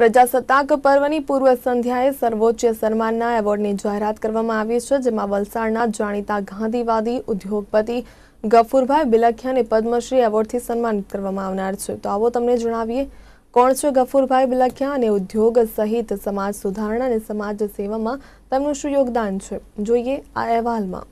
પ્રજાસત્તાક પર્વની પૂર્વ સંધ્યાએ સર્વોચ્ચ સન્માનના એવોર્ડની જાહેરાત કરવામાં આવી છે જેમાં વલસાડના જાણીતા ગાંધીવાદી ઉદ્યોગપતિ ગફુરભાઈ બિલખિયાને પદ્મશ્રી એવોર્ડથી સન્માનિત કરવામાં આવનાર છે તો આવો તમને જણાવીએ કોણ છે ગફુરભાઈ બિલખિયા અને ઉદ્યોગ સહિત સમાજ સુધારણા અને સમાજ સેવામાં તેમનું શું યોગદાન છે જોઈએ આ અહેવાલમાં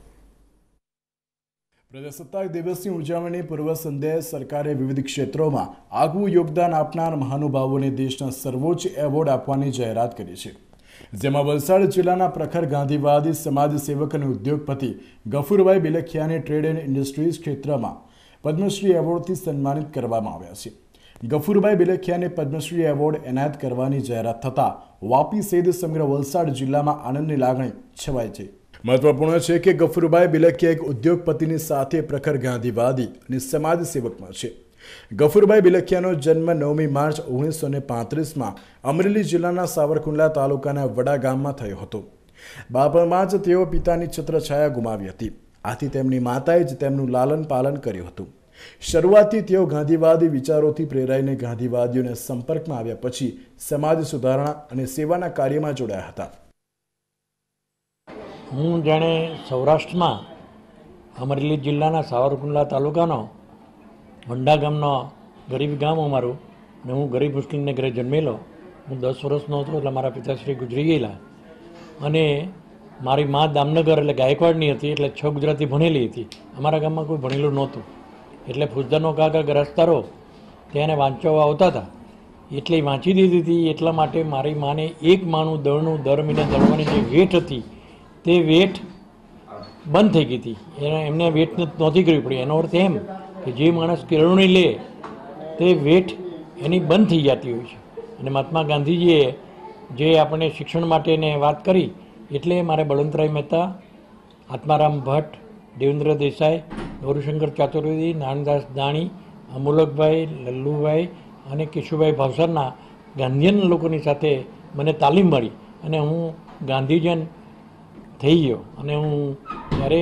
પ્રજાસત્તાક દિવસની ઉજવણી પૂર્વ સંધ્યાએ સરકારે વિવિધ ક્ષેત્રોમાં આગવું યોગદાન આપનાર મહાનુભાવોને દેશના સર્વોચ્ચ એવોર્ડ આપવાની જાહેરાત કરી છે જેમાં વલસાડ જિલ્લાના પ્રખર ગાંધીવાદી સમાજસેવક અને ઉદ્યોગપતિ ગફુરભાઈ બિલખિયાને ટ્રેડ એન્ડ ઇન્ડસ્ટ્રીઝ ક્ષેત્રમાં પદ્મશ્રી એવોર્ડથી સન્માનિત કરવામાં આવ્યા છે ગફુરભાઈ બિલખિયાને પદ્મશ્રી એવોર્ડ એનાયત કરવાની જાહેરાત થતાં વાપી સહિત સમગ્ર વલસાડ જિલ્લામાં આનંદની લાગણી છવાઈ છે મહત્વપૂર્ણ છે કે ગફુરભાઈ બિલકિયા એક ઉદ્યોગપતિની સાથે પ્રખર ગાંધીવાદી અને સમાજ સેવકમાં છે ગફુરભાઈ બિલખિયાનો જન્મ નવમી માર્ચ ઓગણીસો ને પાંત્રીસમાં અમરેલી જિલ્લાના સાવરકુંડલા તાલુકાના વડા ગામમાં થયો હતો બાળપણમાં જ તેઓ પિતાની છત્રછાયા ગુમાવી હતી આથી તેમની માતાએ જ તેમનું લાલન પાલન કર્યું હતું શરૂઆતથી તેઓ ગાંધીવાદી વિચારોથી પ્રેરાઈને ગાંધીવાદીઓના સંપર્કમાં આવ્યા પછી સમાજ સુધારણા અને સેવાના કાર્યમાં જોડાયા હતા હું જાણે સૌરાષ્ટ્રમાં અમરેલી જિલ્લાના સાવરકુંડલા તાલુકાનો વંડા ગામનો ગરીબ ગામ અમારું ને હું ગરીબ મુસ્લિમને ઘરે જન્મેલો હું દસ વર્ષનો હતો એટલે મારા પિતાશ્રી ગુજરી ગયેલા અને મારી મા દામનગર એટલે ગાયકવાડની હતી એટલે છ ગુજરાતી ભણેલી હતી અમારા ગામમાં કોઈ ભણેલું નહોતું એટલે ફુજદારનો કાકા ગરસ્તારો તેને વાંચવા આવતા હતા એટલે વાંચી દીધી હતી એટલા માટે મારી માને એક માનું દળનું દર મહિને દળવાની જે વેઠ હતી તે વેટ બંધ થઈ ગઈ હતી એને એમને વેટ નહોતી કરવી પડી એનો અર્થ એમ કે જે માણસ કેળવણી લે તે વેટ એની બંધ થઈ જતી હોય છે અને મહાત્મા ગાંધીજીએ જે આપણે શિક્ષણ માટેને વાત કરી એટલે મારે બળવંતરાય મહેતા આત્મારામ ભટ્ટ દેવેન્દ્ર દેસાઈ ગૌરીશંકર ચાતુર્વેદી નાનદાસ દાણી અમુલકભાઈ લલ્લુભાઈ અને કેશુભાઈ ભાવસરના ગાંધીયન લોકોની સાથે મને તાલીમ મળી અને હું ગાંધીજન થઈ ગયો અને હું જ્યારે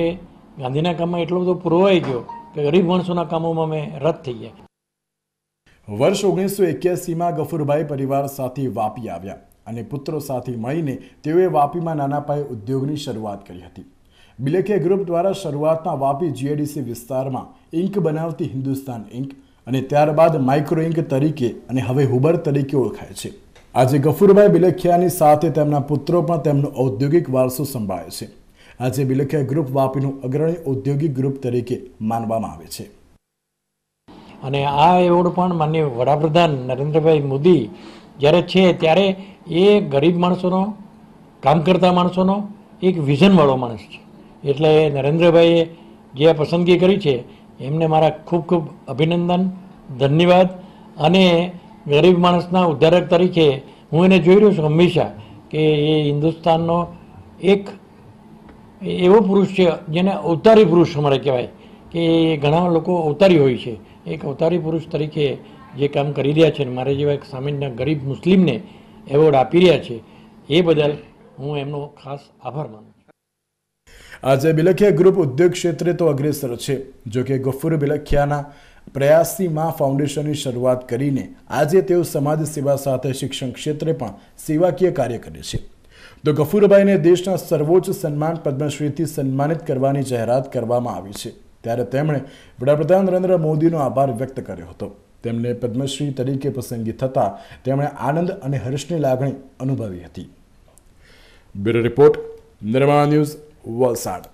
ગાંધીના કામમાં એટલો બધો પુરવાઈ ગયો કે ગરીબ માણસોના કામોમાં મેં રદ થઈ ગયા વર્ષ ઓગણીસો એક્યાસીમાં ગફુરભાઈ પરિવાર સાથે વાપી આવ્યા અને પુત્રો સાથે મળીને તેઓએ વાપીમાં નાના પાયે ઉદ્યોગની શરૂઆત કરી હતી બિલેકે ગ્રુપ દ્વારા શરૂઆતમાં વાપી જીએડીસી વિસ્તારમાં ઇંક બનાવતી હિન્દુસ્તાન ઇંક અને ત્યારબાદ માઇક્રો ઇંક તરીકે અને હવે હુબર તરીકે ઓળખાય છે આજે ગફુરભાઈ બિલખિયાની સાથે તેમના પુત્રો પણ તેમનો ઔદ્યોગિક વારસો સંભાળે છે આજે બિલખિયા ગ્રુપ વાપીનું અગ્રણી ઔદ્યોગિક ગ્રુપ તરીકે માનવામાં આવે છે અને આ એવોર્ડ પણ માન્ય વડાપ્રધાન નરેન્દ્રભાઈ મોદી જ્યારે છે ત્યારે એ ગરીબ માણસોનો કામ કરતા માણસોનો એક વિઝનવાળો માણસ છે એટલે નરેન્દ્રભાઈએ જે પસંદગી કરી છે એમને મારા ખૂબ ખૂબ અભિનંદન ધન્યવાદ અને ગરીબ માણસના ઉદ્ધારક તરીકે હું એને જોઈ રહ્યો છું હંમેશા કે એ હિન્દુસ્તાનનો એક એવો પુરુષ છે જેને અવતારી પુરુષ અમારે કહેવાય કે ઘણા લોકો અવતારી હોય છે એક અવતારી પુરુષ તરીકે જે કામ કરી રહ્યા છે મારે જેવા એક સામાન્ય ગરીબ મુસ્લિમને એવોર્ડ આપી રહ્યા છે એ બદલ હું એમનો ખાસ આભાર માનું આજે બિલખિયા ગ્રુપ ઉદ્યોગ ક્ષેત્રે તો અગ્રેસર છે જોકે ગફુર બિલખિયાના પ્રયાસથી મા ફાઉન્ડેશનની શરૂઆત કરીને આજે તેઓ સમાજ સેવા સાથે શિક્ષણ ક્ષેત્રે પણ સેવાકીય કાર્ય કરે છે તો ગફુરભાઈને દેશના સર્વોચ્ચ સન્માન પદ્મશ્રીથી સન્માનિત કરવાની જાહેરાત કરવામાં આવી છે ત્યારે તેમણે વડાપ્રધાન નરેન્દ્ર મોદીનો આભાર વ્યક્ત કર્યો હતો તેમને પદ્મશ્રી તરીકે પસંદગી થતાં તેમણે આનંદ અને હર્ષની લાગણી અનુભવી હતી bureau report Nirman news Valsad